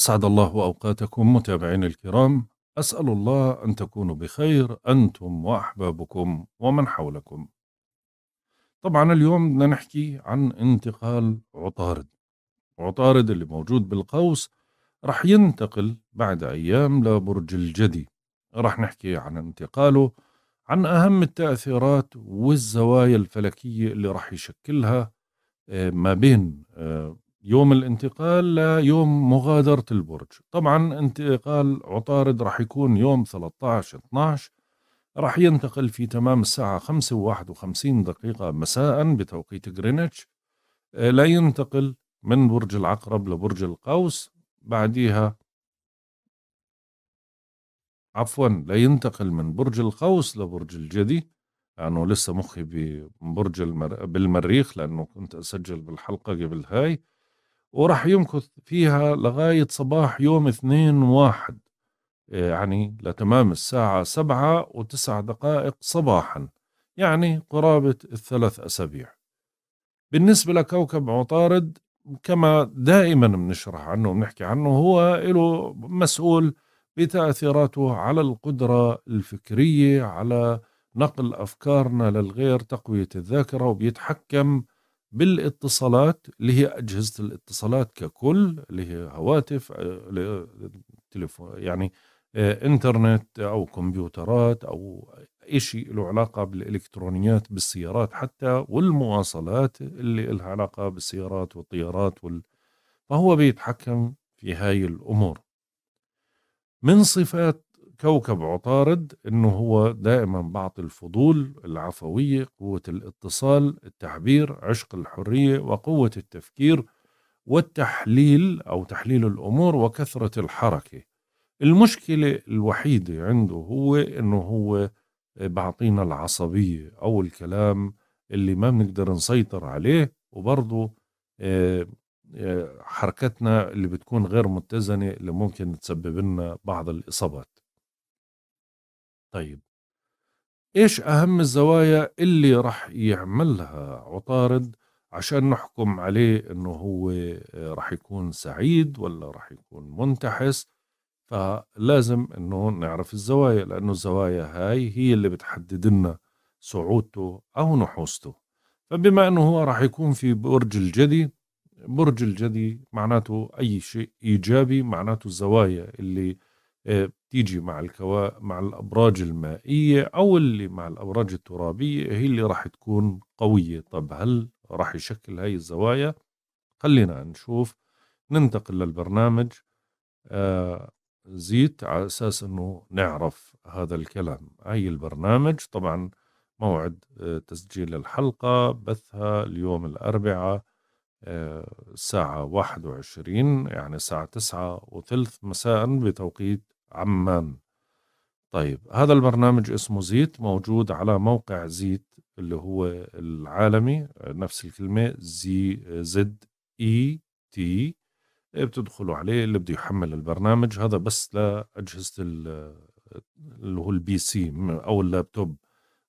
أسعد الله أوقاتكم متابعين الكرام أسأل الله أن تكونوا بخير أنتم وأحبابكم ومن حولكم طبعا اليوم بدنا نحكي عن انتقال عطارد عطارد اللي موجود بالقوس رح ينتقل بعد أيام لبرج الجدي رح نحكي عن انتقاله عن أهم التأثيرات والزوايا الفلكية اللي رح يشكلها آه، ما بين آه، يوم الانتقال ليوم مغادرة البرج طبعا انتقال عطارد راح يكون يوم 13 12 راح ينتقل في تمام الساعة 5.51 دقيقة مساء بتوقيت غرينتش آه، لا ينتقل من برج العقرب لبرج القوس بعديها عفوا لا ينتقل من برج القوس لبرج الجدي لأنه لسه مخي ببرج المر... بالمريخ لأنه كنت أسجل بالحلقة قبل هاي وراح يمكث فيها لغاية صباح يوم اثنين واحد يعني لتمام الساعة سبعة وتسع دقائق صباحا يعني قرابة الثلاث أسابيع بالنسبة لكوكب عطارد كما دائما بنشرح عنه وبنحكي عنه هو له مسؤول بتأثيراته على القدرة الفكرية على نقل أفكارنا للغير تقوية الذاكرة وبيتحكم بالاتصالات اللي هي أجهزة الاتصالات ككل اللي هي هواتف آه، تليفون يعني آه، انترنت أو كمبيوترات أو أي شيء له علاقة بالإلكترونيات بالسيارات حتى والمواصلات اللي لها علاقة بالسيارات والطيارات وال... فهو بيتحكم في هاي الأمور من صفات كوكب عطارد انه هو دائما بعض الفضول العفويه قوه الاتصال التعبير عشق الحريه وقوه التفكير والتحليل او تحليل الامور وكثره الحركه المشكله الوحيده عنده هو انه هو بعطينا العصبيه او الكلام اللي ما بنقدر نسيطر عليه وبرضه آه، آه، حركتنا اللي بتكون غير متزنه اللي ممكن تسبب لنا بعض الاصابات طيب إيش أهم الزوايا اللي رح يعملها عطارد عشان نحكم عليه إنه هو آه، رح يكون سعيد ولا رح يكون منتحس فلازم إنه نعرف الزوايا لأنه الزوايا هاي هي اللي بتحدد لنا صعودته أو نحوسته فبما أنه هو رح يكون في برج الجدي برج الجدي معناته أي شيء إيجابي معناته الزوايا اللي بتيجي مع الكوا مع الابراج المائيه او اللي مع الابراج الترابيه هي اللي راح تكون قويه طب هل راح يشكل هاي الزوايا خلينا نشوف ننتقل للبرنامج آه زيت على اساس انه نعرف هذا الكلام هاي البرنامج طبعا موعد آه تسجيل الحلقة بثها اليوم الأربعاء آه، الساعة 21 يعني الساعة تسعة وثلث مساء بتوقيت عمان طيب هذا البرنامج اسمه زيت موجود على موقع زيت اللي هو العالمي نفس الكلمة زي زد اي تي إيه، بتدخلوا عليه اللي بده يحمل البرنامج هذا بس لأجهزة اللي هو البي سي أو اللابتوب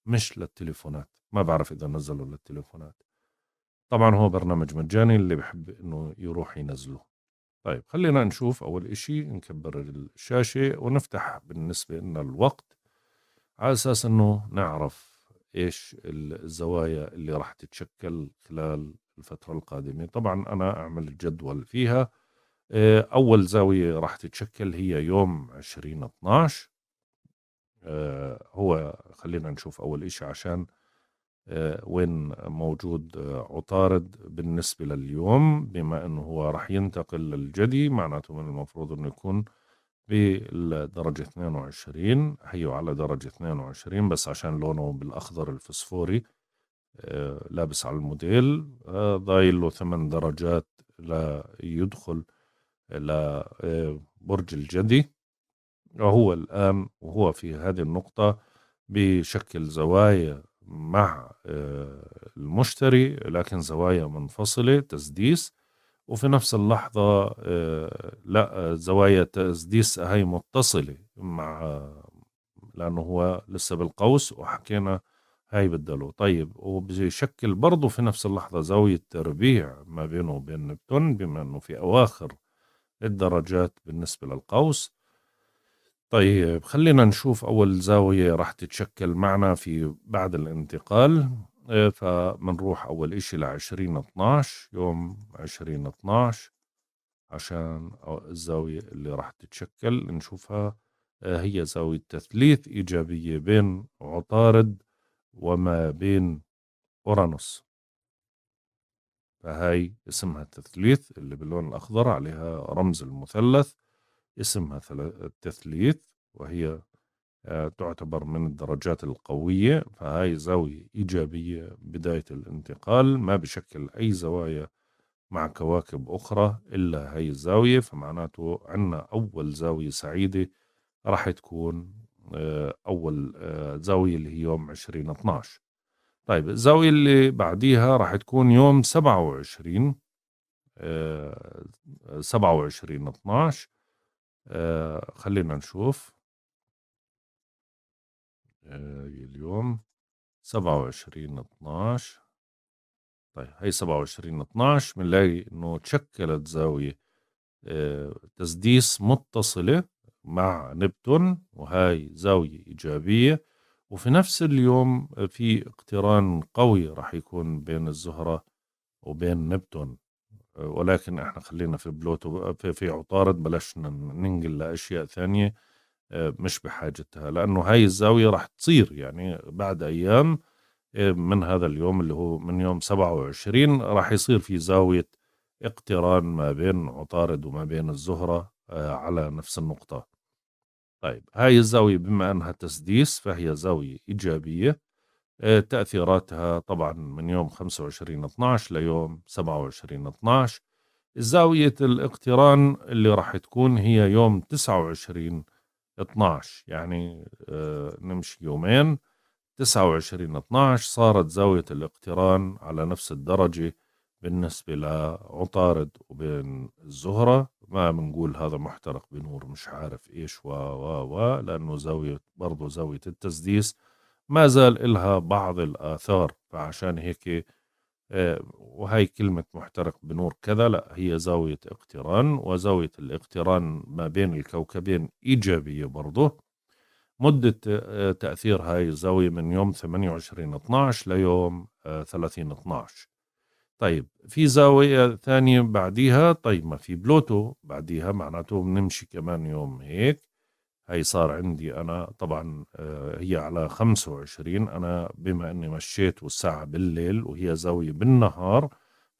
مش للتليفونات ما بعرف إذا نزلوا للتليفونات طبعا هو برنامج مجاني اللي بحب إنه يروح ينزله طيب خلينا نشوف أول إشي نكبر الشاشة ونفتح بالنسبة لنا الوقت على أساس أنه نعرف إيش الزوايا اللي راح تتشكل خلال الفترة القادمة طبعا أنا أعمل جدول فيها آه، أول زاوية راح تتشكل هي يوم 20 12 آه، هو خلينا نشوف أول إشي عشان وين موجود آه، عطارد بالنسبة لليوم بما أنه هو رح ينتقل للجدي معناته من المفروض أنه يكون بالدرجة 22 هيو على درجة 22 بس عشان لونه بالأخضر الفسفوري آه، لابس على الموديل آه، ضايل له 8 درجات ليدخل لبرج الجدي وهو الآن وهو في هذه النقطة بشكل زوايا مع آه، المشتري لكن زوايا منفصلة تسديس وفي نفس اللحظة آه، لا زوايا تسديس هي متصلة مع لأنه هو لسه بالقوس وحكينا هاي بدله طيب وبيشكل برضه في نفس اللحظة زاوية تربيع ما بينه وبين نبتون بما أنه في أواخر الدرجات بالنسبة للقوس طيب خلينا نشوف أول زاوية راح تتشكل معنا في بعد الانتقال آه، فبنروح أول إشي لعشرين اتناش يوم عشرين اتناش عشان الزاوية اللي راح تتشكل نشوفها آه، هي زاوية تثليث إيجابية بين عطارد وما بين أورانوس فهاي اسمها التثليث اللي باللون الأخضر عليها رمز المثلث اسمها التثليث وهي آه، تعتبر من الدرجات القوية فهاي زاوية إيجابية بداية الانتقال ما بشكل أي زوايا مع كواكب أخرى إلا هاي الزاوية فمعناته عنا أول زاوية سعيدة راح تكون آه، أول آه، زاوية اللي هي يوم 2012 طيب الزاوية اللي بعديها راح تكون يوم 27 27 12 آه، خلينا نشوف آه، اليوم سبعة وعشرين اتناش طيب هي سبعة وعشرين اتناش بنلاقي إنه تشكلت زاوية آه، تسديس متصلة مع نبتون وهاي زاوية إيجابية وفي نفس اليوم في اقتران قوي راح يكون بين الزهرة وبين نبتون ولكن احنا خلينا في بلوتو في, في عطارد بلاش ننقل لاشياء ثانيه آه، مش بحاجتها لانه هاي الزاويه راح تصير يعني بعد ايام آه، من هذا اليوم اللي هو من يوم 27 راح يصير في زاويه اقتران ما بين عطارد وما بين الزهره آه، على نفس النقطه طيب هاي الزاويه بما انها تسديس فهي زاويه ايجابيه آه، تأثيراتها طبعا من يوم 25 12 ليوم 27 12 زاوية الاقتران اللي راح تكون هي يوم 29 12 يعني آه، نمشي يومين 29 12 صارت زاوية الاقتران على نفس الدرجة بالنسبة لعطارد وبين الزهرة ما بنقول هذا محترق بنور مش عارف ايش و و و لأنه زاوية برضه زاوية التسديس ما زال إلها بعض الآثار فعشان هيك آه، وهي كلمة محترق بنور كذا لا هي زاوية اقتران وزاوية الاقتران ما بين الكوكبين إيجابية برضه مدة آه، تأثير هاي الزاوية من يوم 28 12 ليوم 30 12 طيب في زاوية ثانية بعديها طيب ما في بلوتو بعديها معناته بنمشي كمان يوم هيك هي صار عندي أنا طبعا آه، هي على 25 أنا بما أني مشيت والساعة بالليل وهي زاوية بالنهار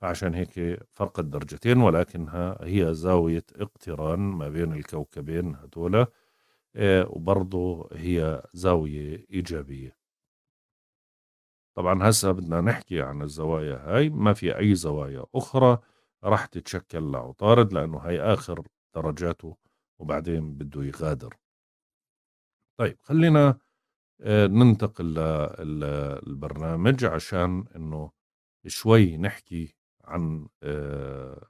فعشان هيك فرق الدرجتين ولكنها هي زاوية اقتران ما بين الكوكبين هدول آه، وبرضه هي زاوية إيجابية طبعا هسه بدنا نحكي عن الزوايا هاي ما في أي زوايا أخرى راح تتشكل لعطارد لأنه هاي آخر درجاته وبعدين بده يغادر طيب خلينا آه، ننتقل للبرنامج عشان انه شوي نحكي عن آه،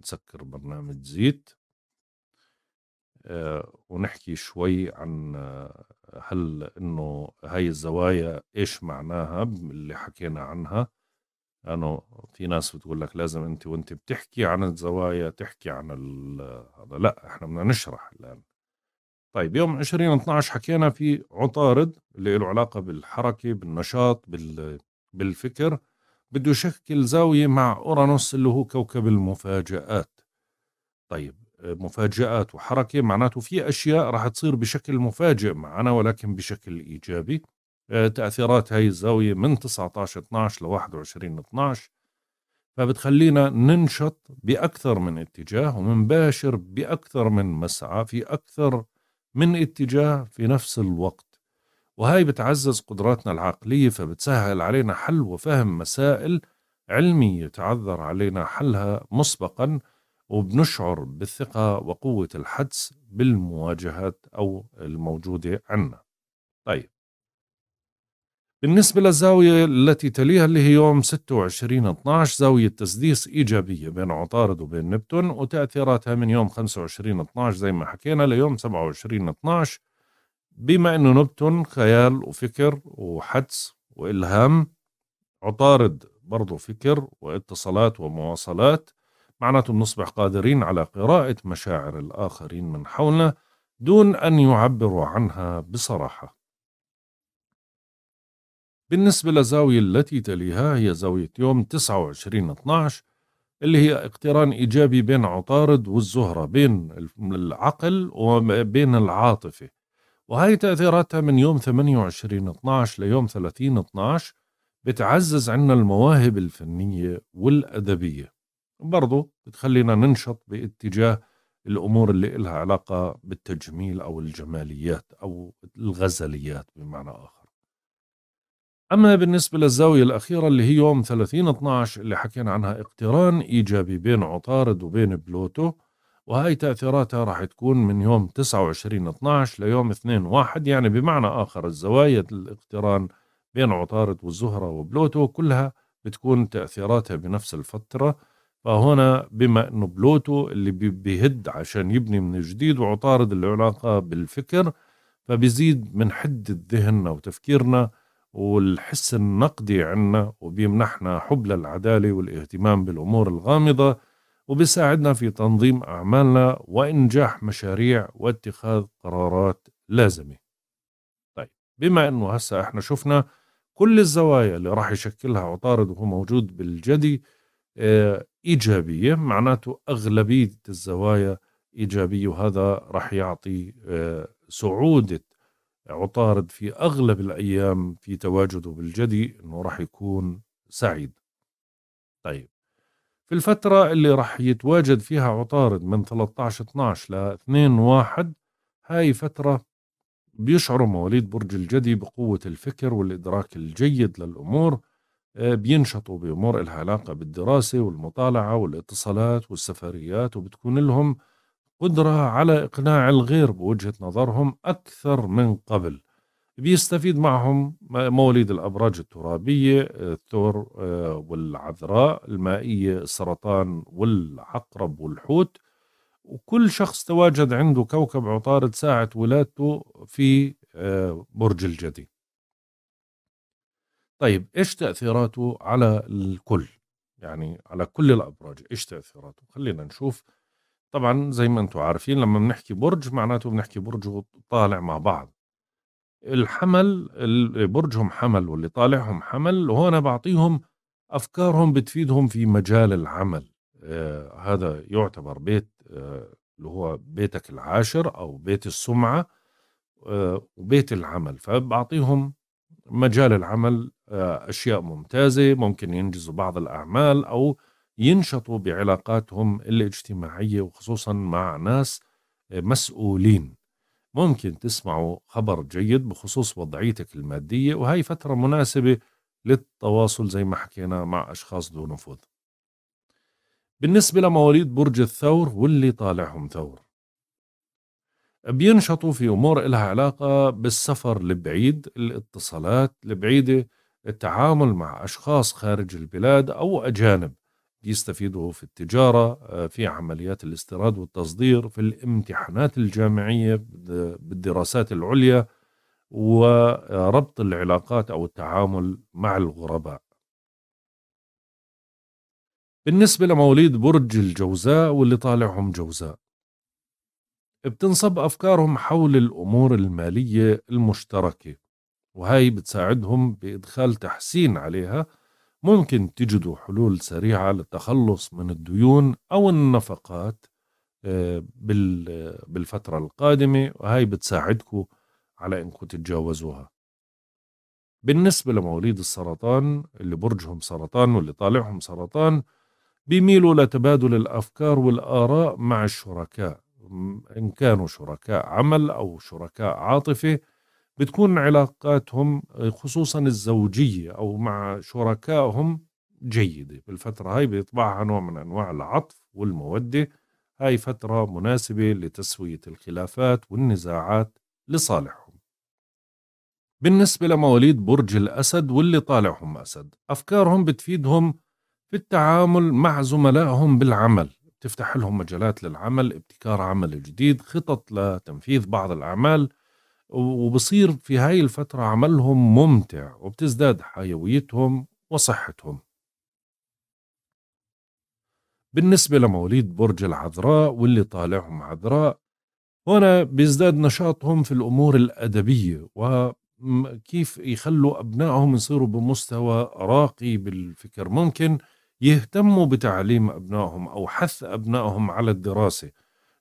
نسكر برنامج زيت آه، ونحكي شوي عن هل انه هاي الزوايا ايش معناها اللي حكينا عنها لانه في ناس بتقول لك لازم انت وانت بتحكي عن الزوايا تحكي عن هذا لا احنا بدنا نشرح الان طيب يوم 20 12 حكينا في عطارد اللي له علاقه بالحركه بالنشاط بال بالفكر بده يشكل زاويه مع اورانوس اللي هو كوكب المفاجات طيب مفاجات وحركه معناته في اشياء راح تصير بشكل مفاجئ معنا ولكن بشكل ايجابي آه، تاثيرات هاي الزاويه من 19 12 ل 21 12 فبتخلينا ننشط باكثر من اتجاه ومنباشر باكثر من مسعى في اكثر من اتجاه في نفس الوقت وهي بتعزز قدراتنا العقلية فبتسهل علينا حل وفهم مسائل علمية تعذر علينا حلها مسبقا وبنشعر بالثقة وقوة الحدس بالمواجهات أو الموجودة عنا طيب بالنسبة للزاوية التي تليها اللي هي يوم 26 12 زاوية تسديس إيجابية بين عطارد وبين نبتون وتأثيراتها من يوم 25 12 زي ما حكينا ليوم 27 12 بما أنه نبتون خيال وفكر وحدس وإلهام عطارد برضو فكر واتصالات ومواصلات معناته بنصبح قادرين على قراءة مشاعر الآخرين من حولنا دون أن يعبروا عنها بصراحة بالنسبة للزاوية التي تليها هي زاوية يوم 29 12 اللي هي اقتران إيجابي بين عطارد والزهرة بين العقل وبين العاطفة وهي تأثيراتها من يوم 28 12 ليوم 30 12 بتعزز عنا المواهب الفنية والأدبية برضو بتخلينا ننشط باتجاه الأمور اللي إلها علاقة بالتجميل أو الجماليات أو الغزليات بمعنى آخر أما بالنسبة للزاوية الأخيرة اللي هي يوم 30 12 اللي حكينا عنها اقتران إيجابي بين عطارد وبين بلوتو وهي تأثيراتها راح تكون من يوم 29 12 ليوم 2 1 يعني بمعنى آخر الزوايا الاقتران بين عطارد والزهرة وبلوتو كلها بتكون تأثيراتها بنفس الفترة فهنا بما أنه بلوتو اللي بيهد عشان يبني من جديد وعطارد العلاقة علاقة بالفكر فبيزيد من حد ذهننا وتفكيرنا والحس النقدي عنا وبيمنحنا حب للعدالة والاهتمام بالأمور الغامضة وبيساعدنا في تنظيم أعمالنا وإنجاح مشاريع واتخاذ قرارات لازمة طيب بما أنه هسا إحنا شفنا كل الزوايا اللي راح يشكلها عطارد وهو موجود بالجدي آه، إيجابية معناته أغلبية الزوايا إيجابية وهذا راح يعطي آه، سعودة عطارد في أغلب الأيام في تواجده بالجدي أنه راح يكون سعيد طيب في الفترة اللي راح يتواجد فيها عطارد من 13-12 ل 2-1 هاي فترة بيشعروا مواليد برج الجدي بقوة الفكر والإدراك الجيد للأمور آه، بينشطوا بأمور إلها علاقة بالدراسة والمطالعة والاتصالات والسفريات وبتكون لهم قدرة على إقناع الغير بوجهة نظرهم أكثر من قبل بيستفيد معهم مواليد الأبراج الترابية الثور آه، والعذراء المائية السرطان والعقرب والحوت وكل شخص تواجد عنده كوكب عطارد ساعة ولادته في آه، برج الجدي طيب إيش تأثيراته على الكل يعني على كل الأبراج إيش تأثيراته خلينا نشوف طبعًا زي ما أنتم عارفين لمّا بنحكي برج معناته بنحكي برج وطالع مع بعض، الحَمَل اللي برجهم حَمَل واللي طالعهم حَمَل هون بعطيهم أفكارهم بتفيدهم في مجال العمل، آه هذا يُعتبر بيت اللي آه، اللي هو بيتك العاشر أو بيت السُمعة آآ آه، وبيت العمل، فبعطيهم مجال العمل آه أشياء ممتازة، ممكن ينجزوا بعض الأعمال أو ينشطوا بعلاقاتهم الاجتماعية وخصوصا مع ناس آه، مسؤولين ممكن تسمعوا خبر جيد بخصوص وضعيتك المادية وهي فترة مناسبة للتواصل زي ما حكينا مع أشخاص ذو نفوذ بالنسبة لمواليد برج الثور واللي طالعهم ثور بينشطوا في أمور إلها علاقة بالسفر لبعيد الاتصالات البعيدة التعامل مع أشخاص خارج البلاد أو أجانب بيستفيدوا في التجارة آه، في عمليات الاستيراد والتصدير في الامتحانات الجامعية بالدراسات العليا وربط العلاقات أو التعامل مع الغرباء بالنسبة لمواليد برج الجوزاء واللي طالعهم جوزاء بتنصب أفكارهم حول الأمور المالية المشتركة وهي بتساعدهم بإدخال تحسين عليها ممكن تجدوا حلول سريعة للتخلص من الديون أو النفقات آه، بالفترة القادمة وهي بتساعدكم على أنكم تتجاوزوها بالنسبة لمواليد السرطان اللي برجهم سرطان واللي طالعهم سرطان بيميلوا لتبادل الأفكار والآراء مع الشركاء إن كانوا شركاء عمل أو شركاء عاطفة بتكون علاقاتهم آه، خصوصا الزوجية أو مع شركائهم جيدة بالفترة هاي بيطبعها نوع من أنواع العطف والمودة هاي فترة مناسبة لتسوية الخلافات والنزاعات لصالحهم بالنسبة لمواليد برج الأسد واللي طالعهم أسد أفكارهم بتفيدهم في التعامل مع زملائهم بالعمل بتفتح لهم مجالات للعمل ابتكار عمل جديد خطط لتنفيذ بعض الأعمال وبصير في هاي الفترة عملهم ممتع وبتزداد حيويتهم وصحتهم بالنسبة لمواليد برج العذراء واللي طالعهم عذراء هنا بيزداد نشاطهم في الأمور الأدبية وكيف يخلوا أبنائهم يصيروا بمستوى راقي بالفكر ممكن يهتموا بتعليم أبنائهم أو حث أبنائهم على الدراسة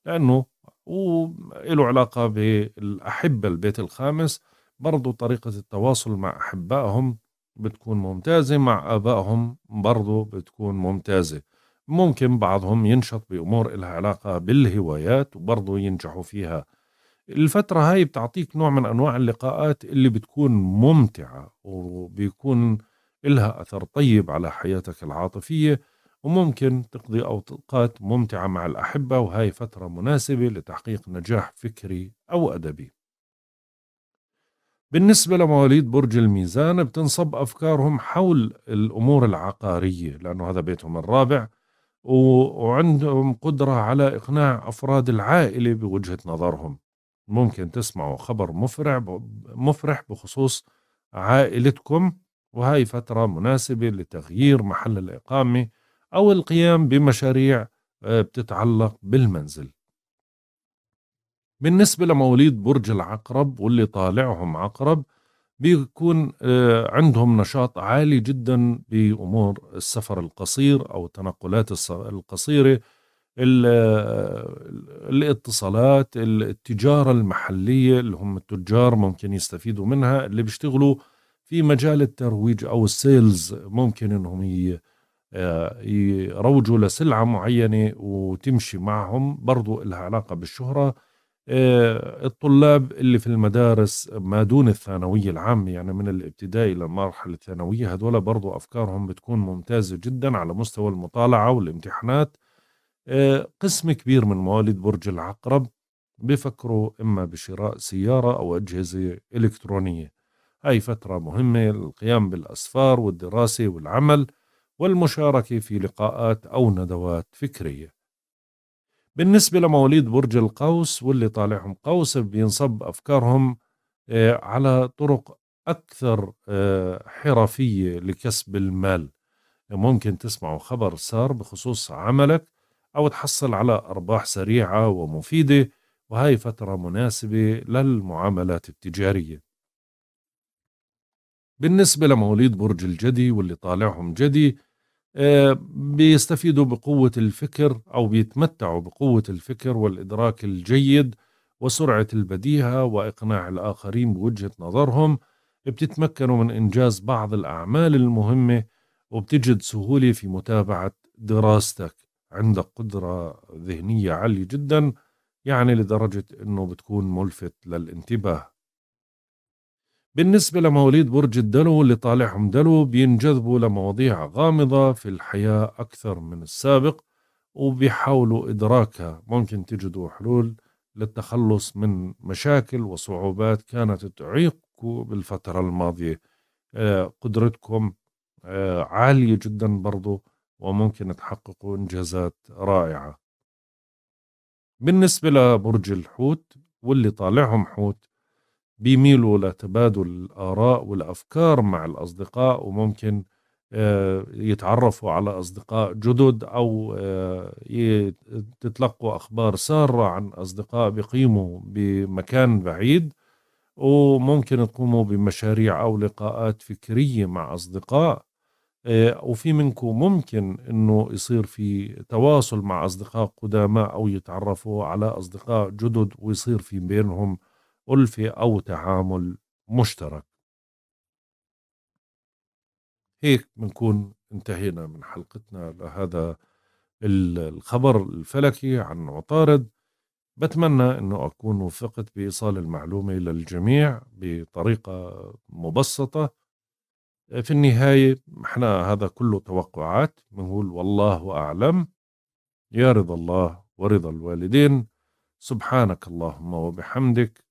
لأنه وله علاقة بالأحبة البيت الخامس برضو طريقة التواصل مع أحبائهم بتكون ممتازة مع آبائهم برضو بتكون ممتازة ممكن بعضهم ينشط بأمور إلها علاقة بالهوايات وبرضو ينجحوا فيها الفترة هاي بتعطيك نوع من أنواع اللقاءات اللي بتكون ممتعة وبيكون إلها أثر طيب على حياتك العاطفية وممكن تقضي أوقات ممتعة مع الأحبة وهي فترة مناسبة لتحقيق نجاح فكري أو أدبي بالنسبة لمواليد برج الميزان بتنصب أفكارهم حول الأمور العقارية لأنه هذا بيتهم الرابع وعندهم قدرة على إقناع أفراد العائلة بوجهة نظرهم ممكن تسمعوا خبر مفرع مفرح بخصوص عائلتكم وهي فترة مناسبة لتغيير محل الإقامة أو القيام بمشاريع آه، بتتعلق بالمنزل بالنسبة لمواليد برج العقرب واللي طالعهم عقرب بيكون آه، عندهم نشاط عالي جدا بأمور السفر القصير أو التنقلات القصيرة آه، الاتصالات التجارة المحلية اللي هم التجار ممكن يستفيدوا منها اللي بيشتغلوا في مجال الترويج أو السيلز ممكن أنهم آه، يروجوا لسلعة معينة وتمشي معهم برضو لها علاقة بالشهرة آه، الطلاب اللي في المدارس ما دون الثانوية العامة يعني من الابتدائي للمرحلة الثانوية هذول برضو أفكارهم بتكون ممتازة جدا على مستوى المطالعة والامتحانات آه، قسم كبير من مواليد برج العقرب بفكروا إما بشراء سيارة أو أجهزة إلكترونية هاي فترة مهمة القيام بالأسفار والدراسة والعمل والمشاركة في لقاءات أو ندوات فكرية بالنسبة لمواليد برج القوس واللي طالعهم قوس بينصب أفكارهم آه، على طرق أكثر آه، حرفية لكسب المال ممكن تسمعوا خبر سار بخصوص عملك أو تحصل على أرباح سريعة ومفيدة وهي فترة مناسبة للمعاملات التجارية بالنسبة لمواليد برج الجدي واللي طالعهم جدي آه، بيستفيدوا بقوة الفكر أو بيتمتعوا بقوة الفكر والإدراك الجيد وسرعة البديهة وإقناع الآخرين بوجهة نظرهم بتتمكنوا من إنجاز بعض الأعمال المهمة وبتجد سهولة في متابعة دراستك عندك قدرة ذهنية عالية جدا يعني لدرجة أنه بتكون ملفت للانتباه بالنسبة لمواليد برج الدلو اللي طالعهم دلو بينجذبوا لمواضيع غامضة في الحياة أكثر من السابق وبيحاولوا إدراكها ممكن تجدوا حلول للتخلص من مشاكل وصعوبات كانت تعيقكم بالفترة الماضية آه، قدرتكم آه، عالية جدا برضو وممكن تحققوا إنجازات رائعة بالنسبة لبرج الحوت واللي طالعهم حوت بيميلوا لتبادل الآراء والأفكار مع الأصدقاء وممكن آه، يتعرفوا على أصدقاء جدد أو آه، تتلقوا أخبار سارة عن أصدقاء بيقيموا بمكان بعيد وممكن تقوموا بمشاريع أو لقاءات فكرية مع أصدقاء آه، وفي منكم ممكن أنه يصير في تواصل مع أصدقاء قدامى أو يتعرفوا على أصدقاء جدد ويصير في بينهم ألفة أو تعامل مشترك هيك بنكون انتهينا من حلقتنا لهذا الخبر الفلكي عن عطارد بتمنى أنه أكون وفقت بإيصال المعلومة للجميع بطريقة مبسطة في النهاية احنا هذا كله توقعات بنقول والله أعلم يا رضا الله ورضا الوالدين سبحانك اللهم وبحمدك